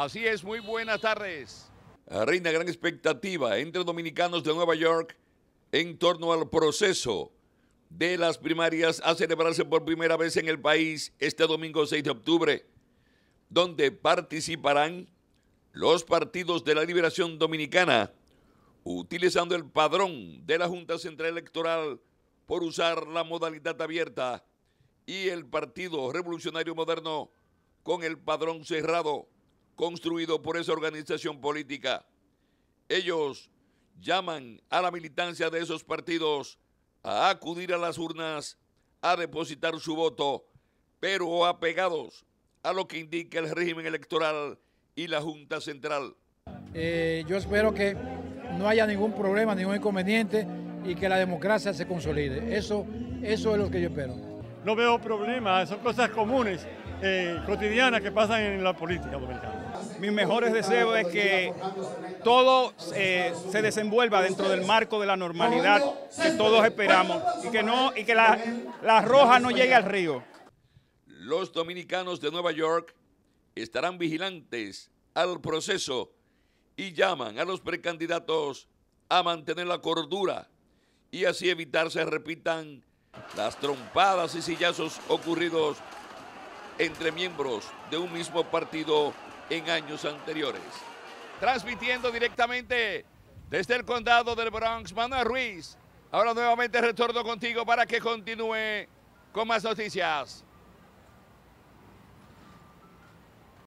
Así es, muy buenas tardes. Reina gran expectativa entre dominicanos de Nueva York en torno al proceso de las primarias a celebrarse por primera vez en el país este domingo 6 de octubre, donde participarán los partidos de la Liberación Dominicana, utilizando el padrón de la Junta Central Electoral por usar la modalidad abierta y el Partido Revolucionario Moderno con el padrón cerrado construido por esa organización política. Ellos llaman a la militancia de esos partidos a acudir a las urnas a depositar su voto, pero apegados a lo que indica el régimen electoral y la Junta Central. Eh, yo espero que no haya ningún problema, ningún inconveniente y que la democracia se consolide. Eso, eso es lo que yo espero. No veo problemas, son cosas comunes, eh, cotidianas que pasan en la política dominicana mis mejores deseos es que todo eh, se desenvuelva dentro del marco de la normalidad que todos esperamos y que, no, y que la, roja no llegue al río. Los dominicanos de Nueva York estarán vigilantes al proceso y llaman a los precandidatos a mantener la cordura y así evitar se repitan las trompadas y sillazos ocurridos entre miembros de un mismo partido en años anteriores. Transmitiendo directamente desde el condado del Bronx, Manuel Ruiz. Ahora nuevamente retorno contigo para que continúe con más noticias.